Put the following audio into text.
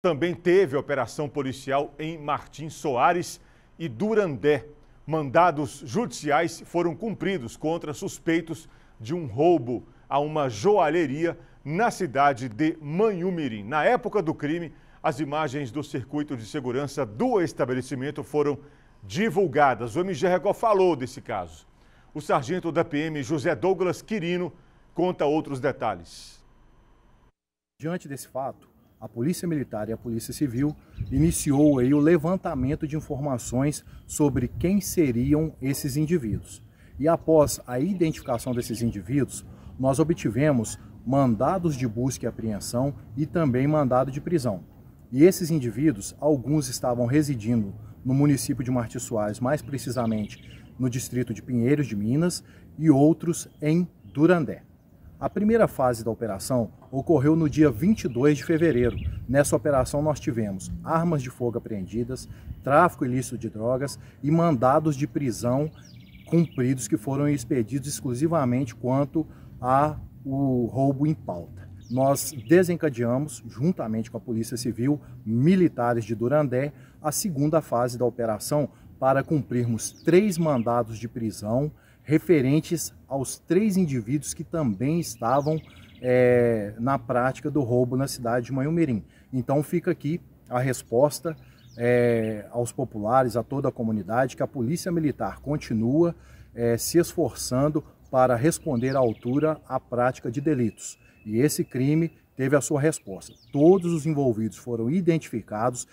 Também teve operação policial em Martim Soares e Durandé. Mandados judiciais foram cumpridos contra suspeitos de um roubo a uma joalheria na cidade de Manhumirim. Na época do crime, as imagens do circuito de segurança do estabelecimento foram divulgadas. O MG Record falou desse caso. O sargento da PM, José Douglas Quirino, conta outros detalhes. Diante desse fato, a Polícia Militar e a Polícia Civil iniciou aí o levantamento de informações sobre quem seriam esses indivíduos. E após a identificação desses indivíduos, nós obtivemos mandados de busca e apreensão e também mandado de prisão. E esses indivíduos, alguns estavam residindo no município de Martins Soares, mais precisamente no distrito de Pinheiros de Minas, e outros em Durandé. A primeira fase da operação ocorreu no dia 22 de fevereiro. Nessa operação, nós tivemos armas de fogo apreendidas, tráfico ilícito de drogas e mandados de prisão cumpridos que foram expedidos exclusivamente quanto a o roubo em pauta. Nós desencadeamos, juntamente com a Polícia Civil, militares de Durandé, a segunda fase da operação para cumprirmos três mandados de prisão referentes aos três indivíduos que também estavam é, na prática do roubo na cidade de Manhumirim. Então fica aqui a resposta é, aos populares, a toda a comunidade, que a Polícia Militar continua é, se esforçando para responder à altura à prática de delitos. E esse crime teve a sua resposta. Todos os envolvidos foram identificados